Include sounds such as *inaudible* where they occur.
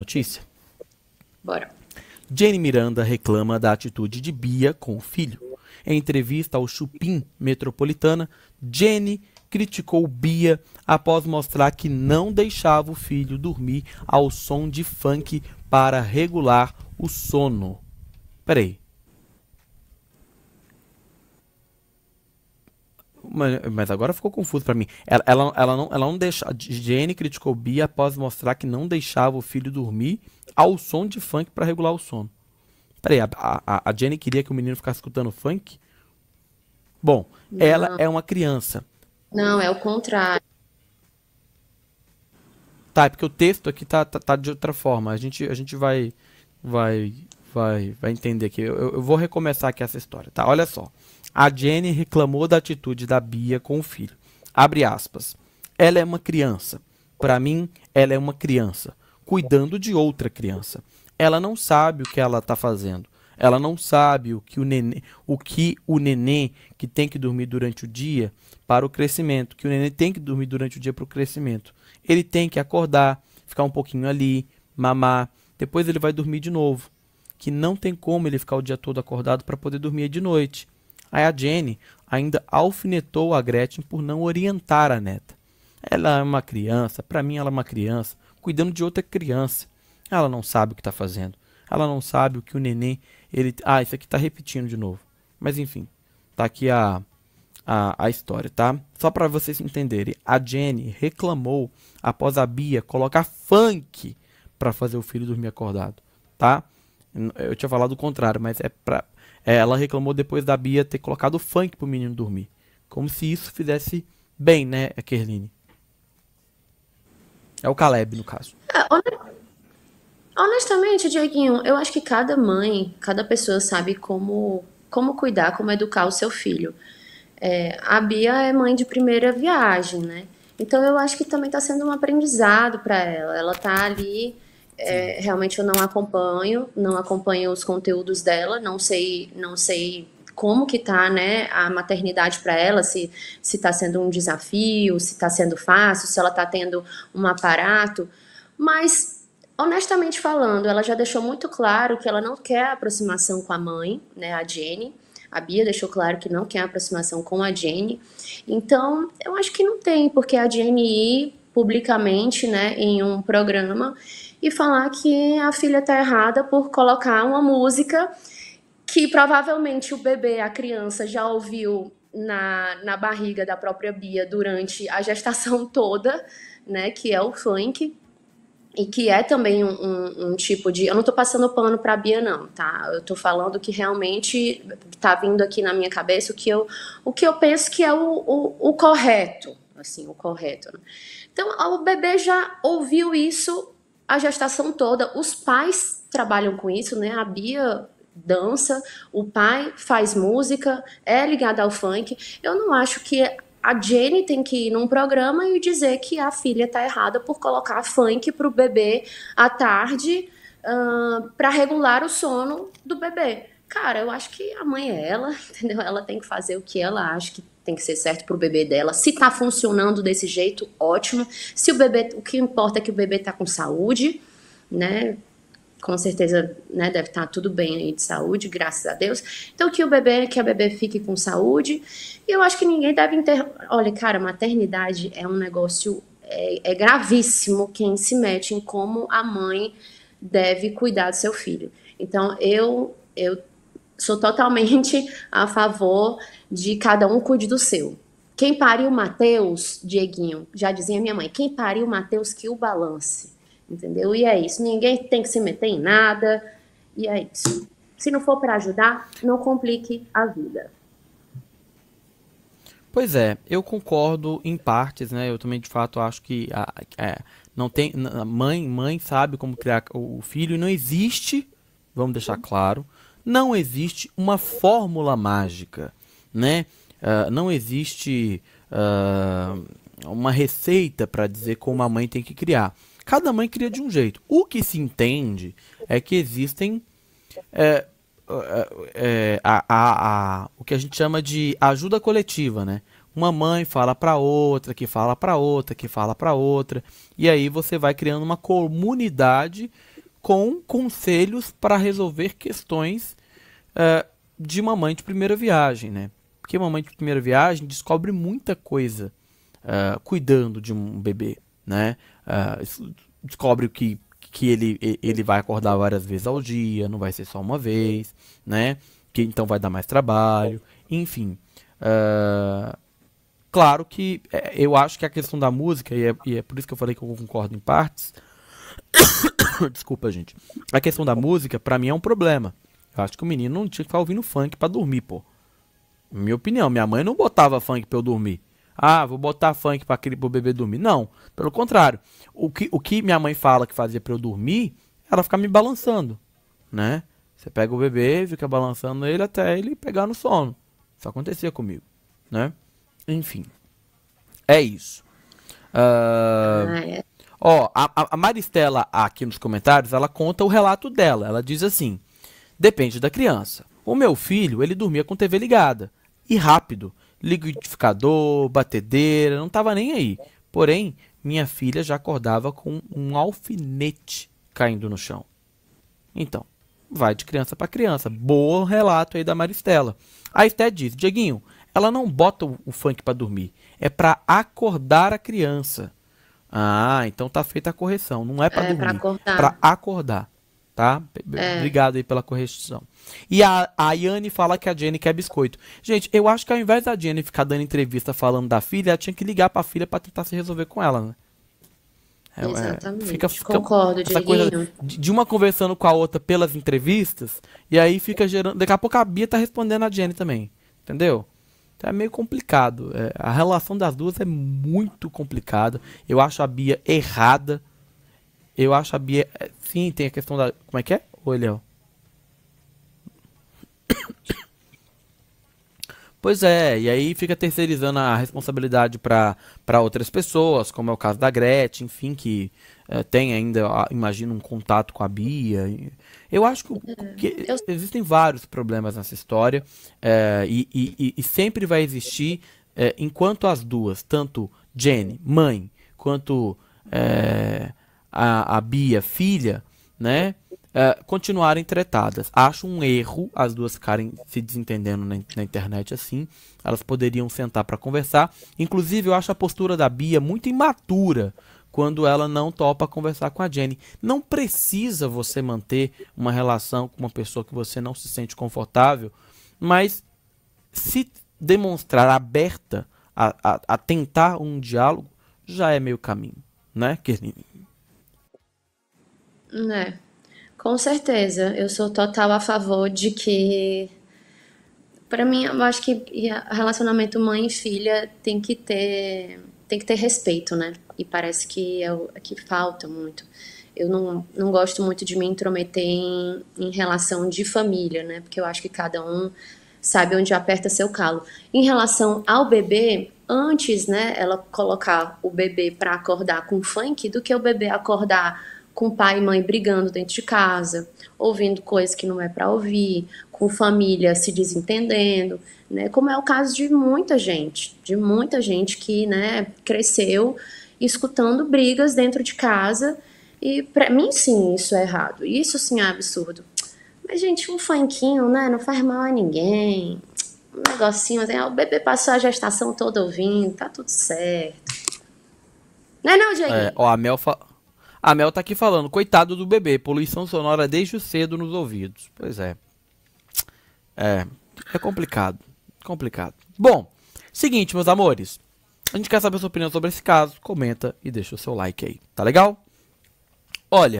Notícia. Bora. Jane Miranda reclama da atitude de Bia com o filho. Em entrevista ao Chupim Metropolitana, Jenny criticou Bia após mostrar que não deixava o filho dormir ao som de funk para regular o sono. Peraí, mas, mas agora ficou confuso para mim. Ela, ela, ela, não, ela não deixa. Jenny criticou Bia após mostrar que não deixava o filho dormir ao som de funk para regular o sono. Peraí, a, a, a Jenny queria que o menino ficasse escutando funk? Bom, não. ela é uma criança. Não, é o contrário. Tá, é porque o texto aqui tá, tá, tá de outra forma. A gente, a gente vai, vai, vai, vai entender aqui. Eu, eu vou recomeçar aqui essa história, tá? Olha só a Jenny reclamou da atitude da Bia com o filho. Abre aspas. Ela é uma criança. Para mim, ela é uma criança, cuidando de outra criança. Ela não sabe o que ela está fazendo. Ela não sabe o que o, nenê, o que o neném que tem que dormir durante o dia para o crescimento, que o neném tem que dormir durante o dia para o crescimento. Ele tem que acordar, ficar um pouquinho ali, mamar, depois ele vai dormir de novo. Que não tem como ele ficar o dia todo acordado para poder dormir de noite. Aí a Jenny ainda alfinetou a Gretchen por não orientar a neta. Ela é uma criança, para mim ela é uma criança, cuidando de outra criança. Ela não sabe o que está fazendo. Ela não sabe o que o neném. Ele... Ah, isso aqui está repetindo de novo. Mas enfim, tá aqui a, a, a história, tá? Só para vocês entenderem. A Jenny reclamou após a Bia colocar funk para fazer o filho dormir acordado, tá? Eu tinha falado o contrário, mas é para é, ela reclamou depois da Bia ter colocado funk pro menino dormir. Como se isso fizesse bem, né, Kerline? É o Caleb, no caso. É, honestamente, Dieguinho, eu acho que cada mãe, cada pessoa sabe como, como cuidar, como educar o seu filho. É, a Bia é mãe de primeira viagem, né? Então eu acho que também está sendo um aprendizado para ela. Ela está ali é, realmente eu não acompanho, não acompanho os conteúdos dela, não sei, não sei como que tá, né, a maternidade para ela, se se tá sendo um desafio, se está sendo fácil, se ela está tendo um aparato, mas honestamente falando, ela já deixou muito claro que ela não quer aproximação com a mãe, né, a Jenny. A Bia deixou claro que não quer aproximação com a Jenny. Então, eu acho que não tem, porque a Jenny ir publicamente, né, em um programa e falar que a filha está errada por colocar uma música que provavelmente o bebê, a criança, já ouviu na, na barriga da própria Bia durante a gestação *laughs* toda, né? Que é o funk. E que é também um, um, um tipo de. Eu não tô passando pano pra Bia, não, tá? Eu tô falando que realmente tá vindo aqui na minha cabeça o que eu, o que eu penso que é o, o, o correto, assim, o correto. Né? Então, o bebê já ouviu isso a gestação toda, os pais trabalham com isso, né? A Bia dança, o pai faz música, é ligado ao funk. Eu não acho que a Jenny tem que ir num programa e dizer que a filha tá errada por colocar funk pro bebê à tarde uh, ah, para regular o sono do bebê. Cara, eu acho que a mãe é ela, *laughs* entendeu? Ela tem que fazer o que ela acha que tem que ser certo para o bebê dela. Se está funcionando desse jeito, ótimo. Se o bebê, o que importa é que o bebê está com saúde, né? Com certeza, né, deve estar tá tudo bem aí de saúde, graças a Deus. Então que o bebê, que a bebê fique com saúde. E eu acho que ninguém deve inter... Olha, cara, maternidade é um negócio é, é gravíssimo quem se mete em como a mãe deve cuidar do seu filho. Então eu eu sou totalmente *laughs* a favor de cada um cuide do seu. Quem pariu Mateus, Dieguinho, já dizia minha mãe, quem pariu Mateus que o balance, entendeu? E é isso, ninguém tem que se meter em nada, e é isso. Se não for para ajudar, não complique a vida. Pois é, eu concordo em partes, né? Eu também de fato acho que a, é, não tem a mãe, mãe sabe como criar o filho e não existe, vamos deixar uhum. claro, não existe uma fórmula mágica, né? Uh, não existe uh, uma receita para dizer como a mãe tem que criar. Cada mãe cria de um jeito. O que se entende é que existem é, é, é a, a, a, o que a gente chama de ajuda coletiva, né? Uma mãe fala para outra, que fala para outra, que fala para outra, e aí você vai criando uma comunidade com conselhos para resolver questões uh, de mamãe de primeira viagem, né? Porque mamãe de primeira viagem descobre muita coisa uh, cuidando de um bebê, né? Uh, descobre que, que ele, ele vai acordar várias vezes ao dia, não vai ser só uma vez, né? Que então vai dar mais trabalho, enfim. claro que eu acho que a questão da música, e é, e é por isso que eu falei que eu concordo em partes, *coughs* Desculpa, gente. A questão da música, para mim, é um problema. Eu acho que o menino não tinha que ficar ouvindo funk para dormir, pô. Minha opinião, minha mãe não botava funk pra eu dormir. Ah, vou botar funk pra aquele pro bebê dormir. Não, pelo contrário. O que, o que minha mãe fala que fazia pra eu dormir, ela fica me balançando, né? Você pega o bebê, fica balançando ele até ele pegar no sono. Isso acontecia comigo, né? Enfim. É isso. Uh... Ó, a, a Maristela aqui nos comentários, ela conta o relato dela. Ela diz assim: depende da criança. O meu filho, ele dormia com TV ligada e rápido, liquidificador, batedeira, não estava nem aí. Porém, minha filha já acordava com um alfinete caindo no chão. Então, vai de criança para criança. Bom relato aí da Maristela. A Esté diz: Dieguinho, ela não bota o funk para dormir, é para acordar a criança. Ah, então tá feita a correção. Não é para é, dormir, para acordar. Tá? É. Obrigado aí pela correção. E a, a Yane fala que a Jenny quer biscoito. Gente, eu acho que ao invés da Jenny ficar dando entrevista falando da filha, ela tinha que ligar pra filha para tentar se resolver com ela, né? É, é Exatamente. Fica, fica Concordo, essa coisa de uma conversando com a outra pelas entrevistas, e aí fica gerando. Daqui a pouco a Bia tá respondendo a Jenny também. Entendeu? Então é meio complicado. É, a relação das duas é muito complicada. Eu acho a Bia errada. Eu acho a Bia. É, sim, tem a questão da. Como é que é? Oi, Léo. *coughs* Pois é, e aí fica terceirizando a responsabilidade para outras pessoas, como é o caso da Gretchen, enfim, que é, tem ainda, imagino, um contato com a Bia. Eu acho que, é, que eu... existem vários problemas nessa história é, e, e, e, sempre vai existir, é, enquanto as duas, tanto Jenny, mãe, quanto é, a, a, Bia, filha, né, continuarem tretadas. Acho um erro as duas ficarem se desentendendo na, na internet assim. Elas poderiam sentar para conversar. Inclusive, eu acho a postura da Bia muito imatura quando ela não topa conversar com a Jenny. Não precisa você manter uma relação com uma pessoa que você não se sente confortável, mas se demonstrar aberta a, a, a tentar um diálogo já é meio caminho, né, querida? Né, com certeza. Eu sou total a favor de que para mim, eu acho que relacionamento mãe e filha tem que ter tem que ter respeito, né? e parece que é o é que falta muito. Eu não, não gosto muito de me intrometer em, em relação de família, né? Porque eu acho que cada um sabe onde aperta seu calo. Em relação ao bebê, antes, né, ela colocar o bebê para acordar com funk do que o bebê acordar com pai e mãe brigando dentro de casa, ouvindo coisas que não é para ouvir, com família se desentendendo, né? Como é o caso de muita gente, de muita gente que, né, cresceu escutando brigas dentro de casa. E para mim, sim, isso é errado. Isso sim é absurdo. Mas, gente, um funkinho, né? Não faz mal a ninguém. Um negocinho assim, ó, ah, o bebê passou a gestação toda ouvindo, tá tudo certo. Não é não, Diego? É, ó, a Mel, fa... a Mel tá aqui falando, coitado do bebê, poluição sonora desde cedo nos ouvidos. Pois é. É, é complicado. Complicado. Bom, seguinte, meus amores. A gente quer saber a sua opinião sobre esse caso, comenta e deixa o seu like aí, tá legal? Olha,